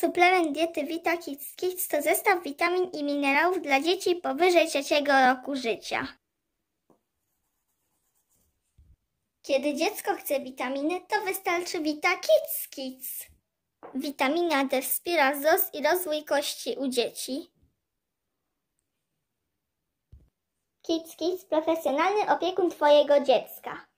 Suplement diety Vita Kids Kids to zestaw witamin i minerałów dla dzieci powyżej trzeciego roku życia. Kiedy dziecko chce witaminy, to wystarczy Vita Kids Kids. Witamina D wspiera wzrost i rozwój kości u dzieci. Kids Kids profesjonalny opiekun Twojego dziecka.